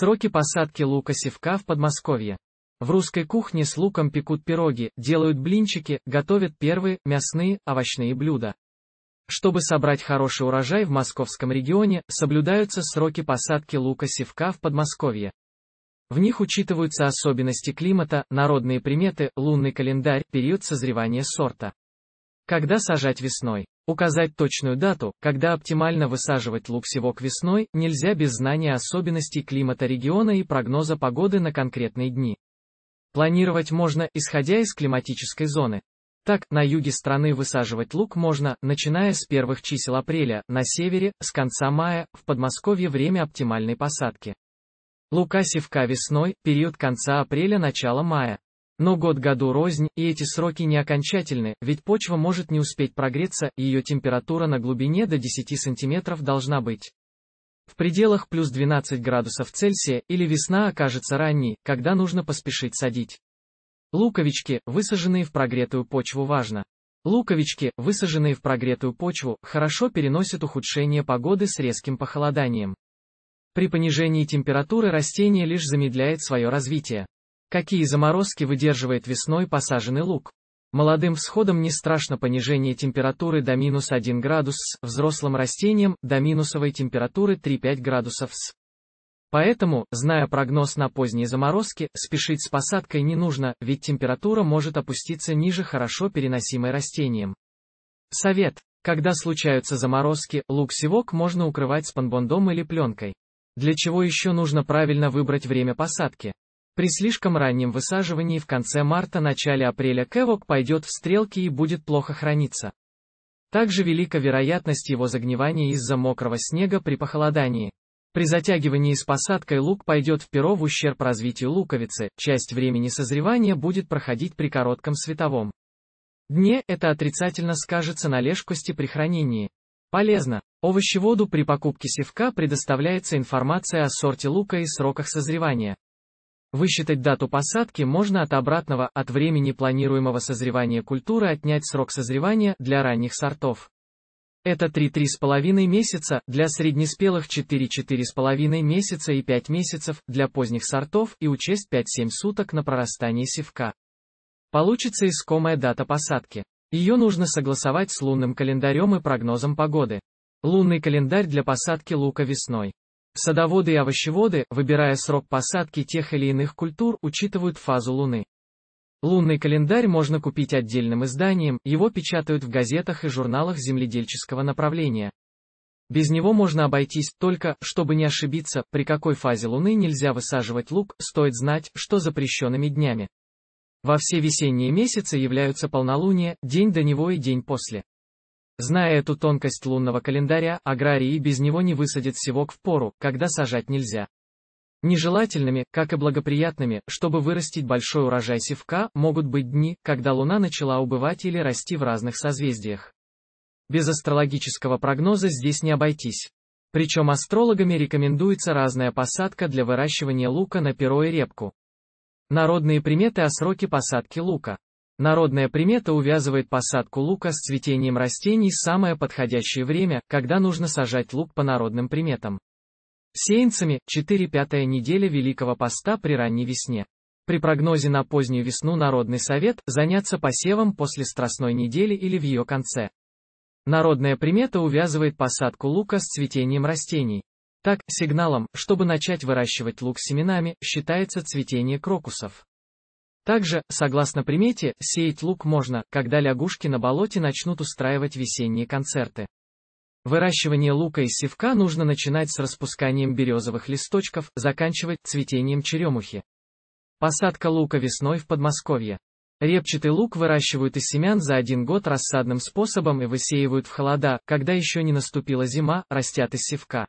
Сроки посадки лука-севка в Подмосковье. В русской кухне с луком пекут пироги, делают блинчики, готовят первые, мясные, овощные блюда. Чтобы собрать хороший урожай в московском регионе, соблюдаются сроки посадки лука-севка в Подмосковье. В них учитываются особенности климата, народные приметы, лунный календарь, период созревания сорта. Когда сажать весной? Указать точную дату, когда оптимально высаживать лук-севок весной, нельзя без знания особенностей климата региона и прогноза погоды на конкретные дни. Планировать можно, исходя из климатической зоны. Так, на юге страны высаживать лук можно, начиная с первых чисел апреля, на севере, с конца мая, в Подмосковье время оптимальной посадки. Лука-севка весной, период конца апреля-начала мая. Но год году рознь, и эти сроки не окончательны, ведь почва может не успеть прогреться, ее температура на глубине до 10 сантиметров должна быть. В пределах плюс 12 градусов Цельсия, или весна окажется ранней, когда нужно поспешить садить. Луковички, высаженные в прогретую почву важно. Луковички, высаженные в прогретую почву, хорошо переносят ухудшение погоды с резким похолоданием. При понижении температуры растение лишь замедляет свое развитие. Какие заморозки выдерживает весной посаженный лук? Молодым всходам не страшно понижение температуры до минус 1 градус взрослым растениям до минусовой температуры 3-5 градусов с. Поэтому, зная прогноз на поздние заморозки, спешить с посадкой не нужно, ведь температура может опуститься ниже хорошо переносимой растением. Совет. Когда случаются заморозки, лук-севок можно укрывать спанбондом или пленкой. Для чего еще нужно правильно выбрать время посадки? При слишком раннем высаживании в конце марта-начале апреля кэвок пойдет в стрелки и будет плохо храниться. Также велика вероятность его загнивания из-за мокрого снега при похолодании. При затягивании с посадкой лук пойдет в перо в ущерб развитию луковицы, часть времени созревания будет проходить при коротком световом дне, это отрицательно скажется на лежкости при хранении. Полезно. Овощеводу при покупке севка предоставляется информация о сорте лука и сроках созревания. Высчитать дату посадки можно от обратного, от времени планируемого созревания культуры отнять срок созревания для ранних сортов. Это 3-3,5 месяца, для среднеспелых 4-4,5 месяца и 5 месяцев, для поздних сортов и учесть 5-7 суток на прорастание севка. Получится искомая дата посадки. Ее нужно согласовать с лунным календарем и прогнозом погоды. Лунный календарь для посадки лука весной. Садоводы и овощеводы, выбирая срок посадки тех или иных культур, учитывают фазу Луны. Лунный календарь можно купить отдельным изданием, его печатают в газетах и журналах земледельческого направления. Без него можно обойтись, только, чтобы не ошибиться, при какой фазе Луны нельзя высаживать лук, стоит знать, что запрещенными днями. Во все весенние месяцы являются полнолуние, день до него и день после. Зная эту тонкость лунного календаря, аграрии без него не высадят севок в пору, когда сажать нельзя. Нежелательными, как и благоприятными, чтобы вырастить большой урожай севка, могут быть дни, когда Луна начала убывать или расти в разных созвездиях. Без астрологического прогноза здесь не обойтись. Причем астрологами рекомендуется разная посадка для выращивания лука на перо и репку. Народные приметы о сроке посадки лука. Народная примета увязывает посадку лука с цветением растений самое подходящее время, когда нужно сажать лук по народным приметам. Сеянцами, 4-5 неделя Великого Поста при ранней весне. При прогнозе на позднюю весну Народный Совет, заняться посевом после Страстной недели или в ее конце. Народная примета увязывает посадку лука с цветением растений. Так, сигналом, чтобы начать выращивать лук семенами, считается цветение крокусов. Также, согласно примете, сеять лук можно, когда лягушки на болоте начнут устраивать весенние концерты. Выращивание лука из севка нужно начинать с распусканием березовых листочков, заканчивать цветением черемухи. Посадка лука весной в Подмосковье. Репчатый лук выращивают из семян за один год рассадным способом и высеивают в холода, когда еще не наступила зима, растят из севка.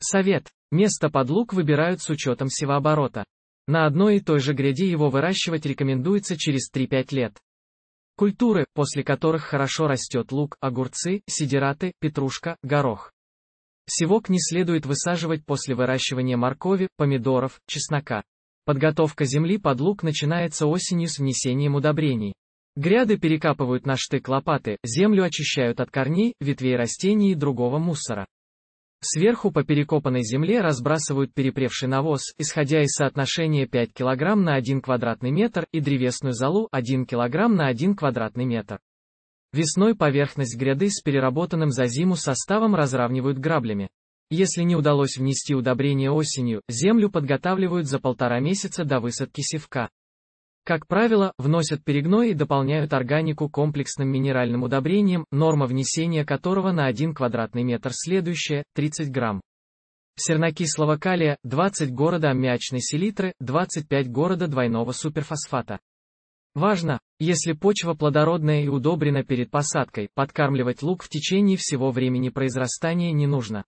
Совет. Место под лук выбирают с учетом севооборота. На одной и той же гряде его выращивать рекомендуется через 3-5 лет. Культуры, после которых хорошо растет лук, огурцы, сидираты, петрушка, горох. Севок не следует высаживать после выращивания моркови, помидоров, чеснока. Подготовка земли под лук начинается осенью с внесением удобрений. Гряды перекапывают на штык лопаты, землю очищают от корней, ветвей растений и другого мусора. Сверху по перекопанной земле разбрасывают перепревший навоз, исходя из соотношения 5 кг на 1 квадратный метр и древесную залу 1 кг на 1 квадратный метр. Весной поверхность гряды с переработанным за зиму составом разравнивают граблями. Если не удалось внести удобрение осенью, землю подготавливают за полтора месяца до высадки севка. Как правило, вносят перегной и дополняют органику комплексным минеральным удобрением, норма внесения которого на 1 квадратный метр следующая, 30 грамм. Сернокислого калия, 20 города аммиачной селитры, 25 города двойного суперфосфата. Важно, если почва плодородная и удобрена перед посадкой, подкармливать лук в течение всего времени произрастания не нужно.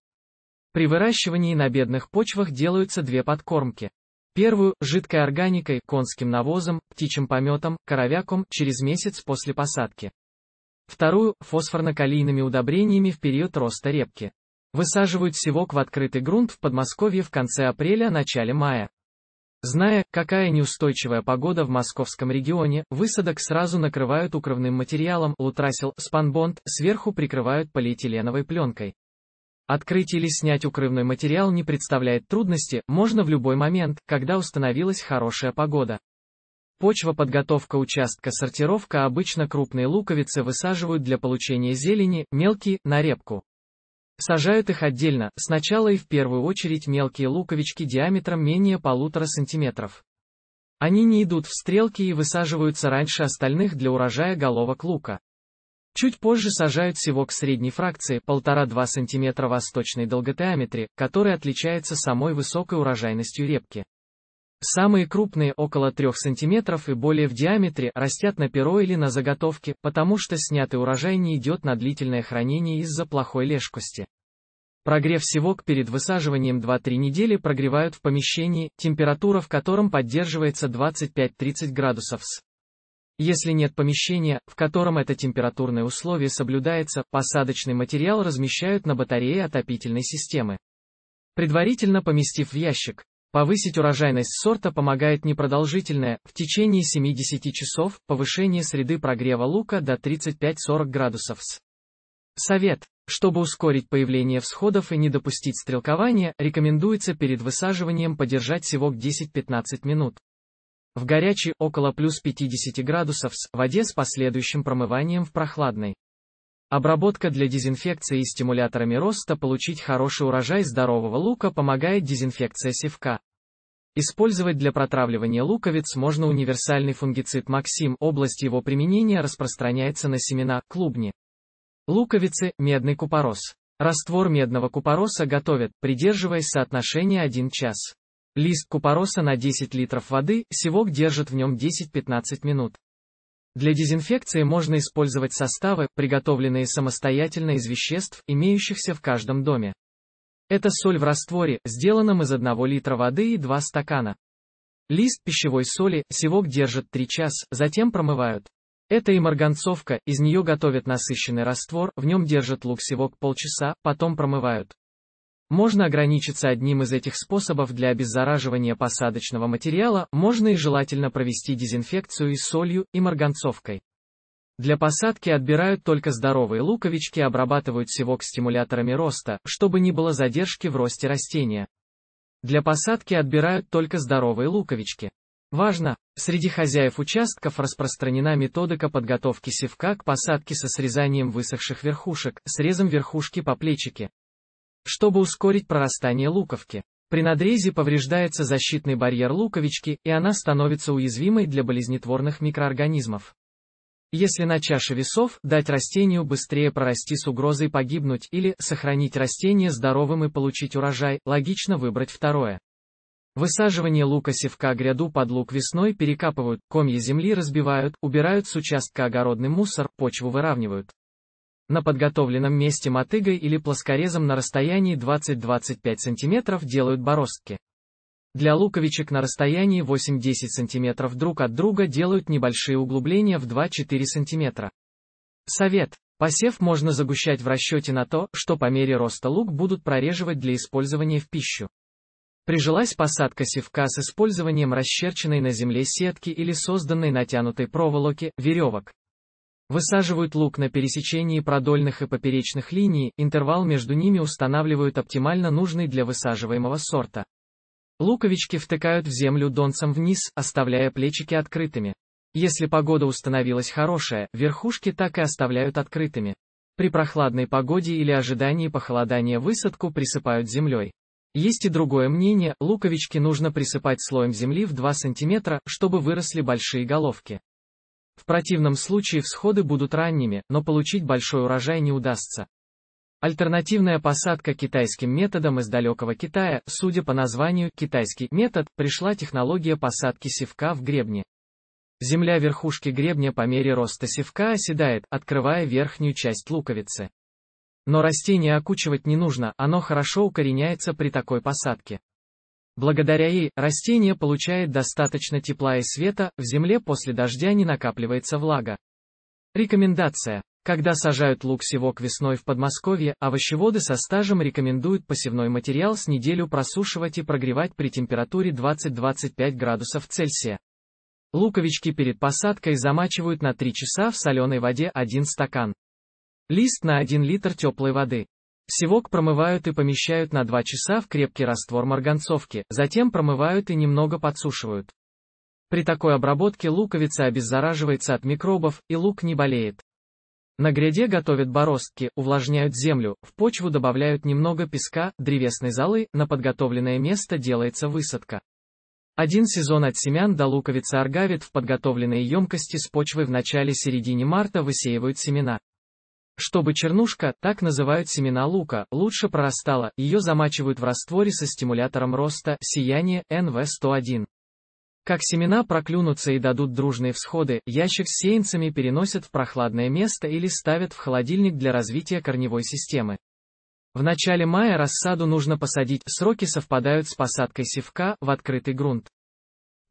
При выращивании на бедных почвах делаются две подкормки. Первую – жидкой органикой, конским навозом, птичьим пометом, коровяком, через месяц после посадки. Вторую – фосфорно-калийными удобрениями в период роста репки. Высаживают севок в открытый грунт в Подмосковье в конце апреля-начале мая. Зная, какая неустойчивая погода в московском регионе, высадок сразу накрывают укрывным материалом, лутрасил, спанбонд, сверху прикрывают полиэтиленовой пленкой. Открыть или снять укрывной материал не представляет трудности, можно в любой момент, когда установилась хорошая погода. Почва подготовка участка сортировка обычно крупные луковицы высаживают для получения зелени, мелкие, на репку. Сажают их отдельно, сначала и в первую очередь мелкие луковички диаметром менее полутора сантиметров. Они не идут в стрелки и высаживаются раньше остальных для урожая головок лука. Чуть позже сажают севок средней фракции 1,5-2 см восточной долготеаметре, которая отличается самой высокой урожайностью репки. Самые крупные, около 3 см и более в диаметре, растят на перо или на заготовке, потому что снятый урожай не идет на длительное хранение из-за плохой лежкости. Прогрев севок перед высаживанием 2-3 недели прогревают в помещении, температура в котором поддерживается 25-30 градусов с если нет помещения, в котором это температурное условие соблюдается, посадочный материал размещают на батарее отопительной системы. Предварительно поместив в ящик, повысить урожайность сорта помогает непродолжительное, в течение 70 часов, повышение среды прогрева лука до 35-40 градусов С. Совет. Чтобы ускорить появление всходов и не допустить стрелкования, рекомендуется перед высаживанием подержать всего 10-15 минут. В горячей – около плюс 50 градусов с воде с последующим промыванием в прохладной. Обработка для дезинфекции и стимуляторами роста получить хороший урожай здорового лука помогает дезинфекция севка. Использовать для протравливания луковиц можно универсальный фунгицид Максим. Область его применения распространяется на семена, клубни. Луковицы, медный купорос. Раствор медного купороса готовят, придерживаясь соотношения 1 час. Лист купороса на 10 литров воды, севок держит в нем 10-15 минут. Для дезинфекции можно использовать составы, приготовленные самостоятельно из веществ, имеющихся в каждом доме. Это соль в растворе, сделанном из 1 литра воды и 2 стакана. Лист пищевой соли, севок держит 3 час, затем промывают. Это и марганцовка, из нее готовят насыщенный раствор, в нем держат лук-севок полчаса, потом промывают. Можно ограничиться одним из этих способов для обеззараживания посадочного материала, можно и желательно провести дезинфекцию и солью, и марганцовкой. Для посадки отбирают только здоровые луковички и обрабатывают севок стимуляторами роста, чтобы не было задержки в росте растения. Для посадки отбирают только здоровые луковички. Важно! Среди хозяев участков распространена методика подготовки севка к посадке со срезанием высохших верхушек, срезом верхушки по плечике. Чтобы ускорить прорастание луковки, при надрезе повреждается защитный барьер луковички, и она становится уязвимой для болезнетворных микроорганизмов. Если на чаше весов дать растению быстрее прорасти с угрозой погибнуть или сохранить растение здоровым и получить урожай, логично выбрать второе. Высаживание лука севка гряду под лук весной перекапывают, комья земли разбивают, убирают с участка огородный мусор, почву выравнивают на подготовленном месте мотыгой или плоскорезом на расстоянии 20-25 см делают бороздки. Для луковичек на расстоянии 8-10 см друг от друга делают небольшие углубления в 2-4 см. Совет. Посев можно загущать в расчете на то, что по мере роста лук будут прореживать для использования в пищу. Прижилась посадка севка с использованием расчерченной на земле сетки или созданной натянутой проволоки, веревок, Высаживают лук на пересечении продольных и поперечных линий, интервал между ними устанавливают оптимально нужный для высаживаемого сорта. Луковички втыкают в землю донцем вниз, оставляя плечики открытыми. Если погода установилась хорошая, верхушки так и оставляют открытыми. При прохладной погоде или ожидании похолодания высадку присыпают землей. Есть и другое мнение, луковички нужно присыпать слоем земли в 2 см, чтобы выросли большие головки. В противном случае всходы будут ранними, но получить большой урожай не удастся. Альтернативная посадка китайским методом из далекого Китая, судя по названию «китайский метод», пришла технология посадки севка в гребне. Земля верхушки гребня по мере роста севка оседает, открывая верхнюю часть луковицы. Но растение окучивать не нужно, оно хорошо укореняется при такой посадке. Благодаря ей, растение получает достаточно тепла и света, в земле после дождя не накапливается влага. Рекомендация. Когда сажают лук-севок весной в Подмосковье, овощеводы со стажем рекомендуют посевной материал с неделю просушивать и прогревать при температуре 20-25 градусов Цельсия. Луковички перед посадкой замачивают на 3 часа в соленой воде 1 стакан. Лист на 1 литр теплой воды. Севок промывают и помещают на 2 часа в крепкий раствор марганцовки, затем промывают и немного подсушивают. При такой обработке луковица обеззараживается от микробов, и лук не болеет. На гряде готовят бороздки, увлажняют землю, в почву добавляют немного песка, древесной золы, на подготовленное место делается высадка. Один сезон от семян до луковицы аргавит в подготовленные емкости с почвой в начале-середине марта высеивают семена. Чтобы чернушка, так называют семена лука, лучше прорастала, ее замачивают в растворе со стимулятором роста, сияние, НВ-101. Как семена проклюнутся и дадут дружные всходы, ящик с сеянцами переносят в прохладное место или ставят в холодильник для развития корневой системы. В начале мая рассаду нужно посадить, сроки совпадают с посадкой севка в открытый грунт.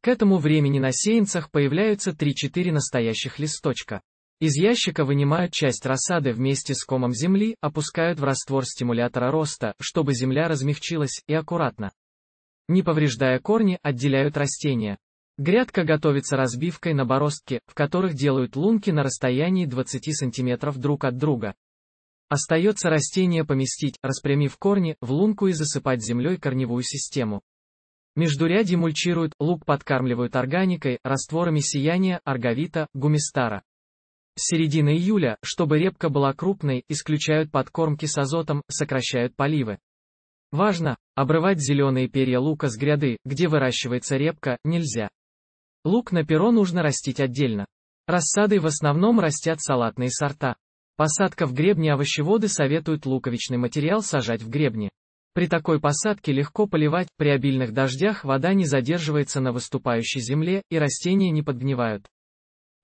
К этому времени на сеянцах появляются 3-4 настоящих листочка. Из ящика вынимают часть рассады вместе с комом земли, опускают в раствор стимулятора роста, чтобы земля размягчилась, и аккуратно, не повреждая корни, отделяют растения. Грядка готовится разбивкой на бороздки, в которых делают лунки на расстоянии 20 см друг от друга. Остается растение поместить, распрямив корни, в лунку и засыпать землей корневую систему. Междурядье мульчируют, лук подкармливают органикой, растворами сияния, арговита, гумистара. С середины июля, чтобы репка была крупной, исключают подкормки с азотом, сокращают поливы. Важно, обрывать зеленые перья лука с гряды, где выращивается репка, нельзя. Лук на перо нужно растить отдельно. Рассады в основном растят салатные сорта. Посадка в гребне овощеводы советуют луковичный материал сажать в гребне. При такой посадке легко поливать, при обильных дождях вода не задерживается на выступающей земле, и растения не подгнивают.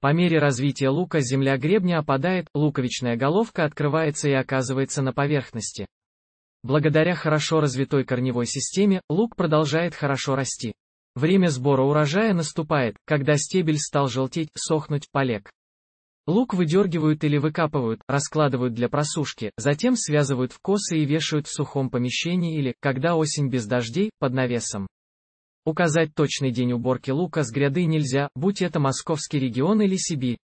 По мере развития лука земля гребня опадает, луковичная головка открывается и оказывается на поверхности. Благодаря хорошо развитой корневой системе, лук продолжает хорошо расти. Время сбора урожая наступает, когда стебель стал желтеть, сохнуть, полег. Лук выдергивают или выкапывают, раскладывают для просушки, затем связывают в косы и вешают в сухом помещении или, когда осень без дождей, под навесом. Указать точный день уборки лука с гряды нельзя, будь это московский регион или Сибирь.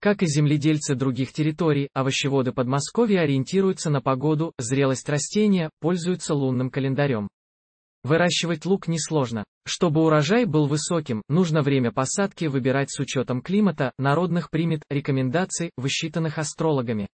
Как и земледельцы других территорий, овощеводы Подмосковья ориентируются на погоду, зрелость растения, пользуются лунным календарем. Выращивать лук несложно. Чтобы урожай был высоким, нужно время посадки выбирать с учетом климата, народных примет, рекомендаций, высчитанных астрологами.